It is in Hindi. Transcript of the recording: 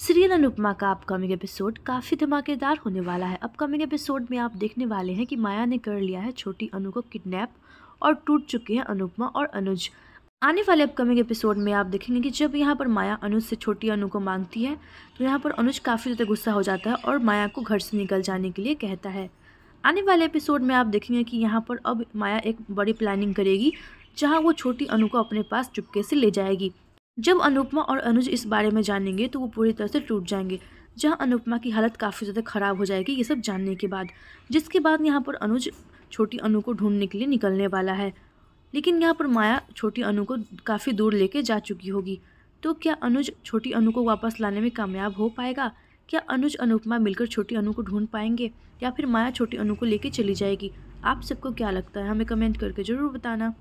सीरियल अनुपमा का अपकमिंग एपिसोड काफ़ी धमाकेदार होने वाला है अपकमिंग एपिसोड में आप देखने वाले हैं कि माया ने कर लिया है छोटी अनु को किडनैप और टूट चुके हैं अनुपमा और अनुज आने वाले अपकमिंग एपिसोड में आप देखेंगे कि जब यहाँ पर माया अनुज से छोटी अनु को मांगती है तो यहाँ पर अनुज काफ़ी ज़्यादा गुस्सा हो जाता है और माया को घर से निकल जाने के लिए कहता है आने वाले एपिसोड में आप देखेंगे कि यहाँ पर अब माया एक बड़ी प्लानिंग करेगी जहाँ वो छोटी अनु को अपने पास चुपके से ले जाएगी जब अनुपमा और अनुज इस बारे में जानेंगे तो वो पूरी तरह से टूट जाएंगे जहाँ अनुपमा की हालत काफ़ी ज़्यादा ख़राब हो जाएगी ये सब जानने के बाद जिसके बाद यहाँ पर अनुज छोटी अनु को ढूंढने के लिए निकलने वाला है लेकिन यहाँ पर माया छोटी अनु को काफ़ी दूर लेके जा चुकी होगी तो क्या अनुज छोटी अनु को वापस लाने में कामयाब हो पाएगा क्या अनुज अनुपमा मिलकर छोटी अनु को ढूंढ पाएंगे या फिर माया छोटी अनु को लेके चली जाएगी आप सबको क्या लगता है हमें कमेंट करके ज़रूर बताना